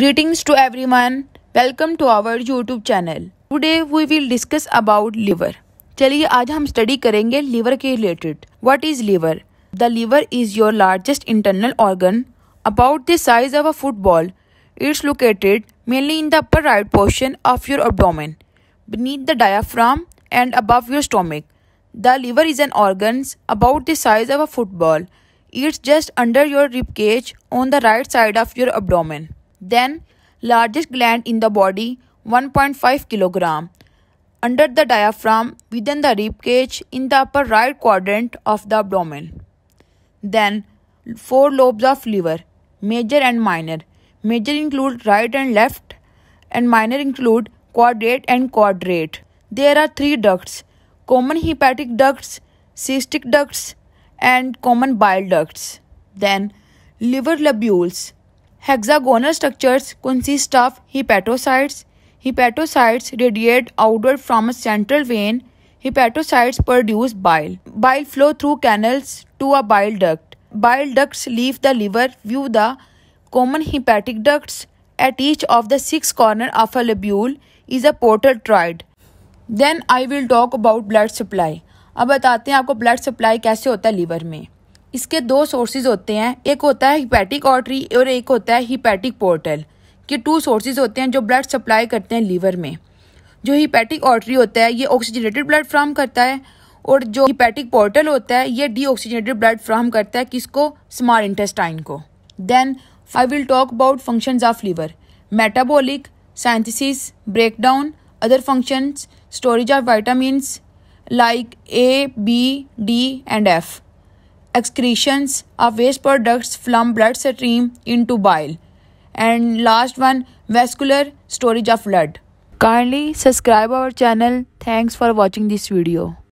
Greetings to everyone. Welcome to our YouTube channel. Today we will discuss about liver. चलिए आज हम study करेंगे liver के related what is liver the liver is your largest internal organ about the size of a football it's located mainly in the upper right portion of your abdomen beneath the diaphragm and above your stomach. The liver is an organ about the size of a football. It's just under your rib cage on the right side of your abdomen. Then largest gland in the body 1.5 kilogram under the diaphragm within the rib cage in the upper right quadrant of the abdomen. Then four lobes of liver major and minor. Major include right and left and minor include quadrate and quadrate. There are three ducts common hepatic ducts, cystic ducts and common bile ducts. Then liver lobules hexagonal structures consist of hepatocytes hepatocytes radiate outward from a central vein hepatocytes produce bile bile flow through canals to a bile duct bile ducts leave the liver via the common hepatic ducts at each of the six corner of a lobule is a portal triad then I will talk about blood supply अब बताते हैं आपको blood supply कैसे होता है liver में इसके दो सोर्सेज होते हैं एक होता है हिपैटिक ऑटरी और एक होता है हिपैटिक पोर्टल ये टू सोर्सेज होते हैं जो ब्लड सप्लाई करते हैं लीवर में जो हिपैटिक ऑटरी होता है ये ऑक्सीजनेटेड ब्लड फ्राम करता है और जो हिपैटिक पोर्टल होता है ये डीऑक्सीजनेटेड ब्लड फ्राम करता है किसको स्मॉल इंटेस्टाइन को then I will talk about function of liver metabolic synthesis breakdown other functions storage of vitamins like A B D and F excretions of waste products from blood stream into bile. And last one, vascular storage of blood. Kindly subscribe our channel. Thanks for watching this video.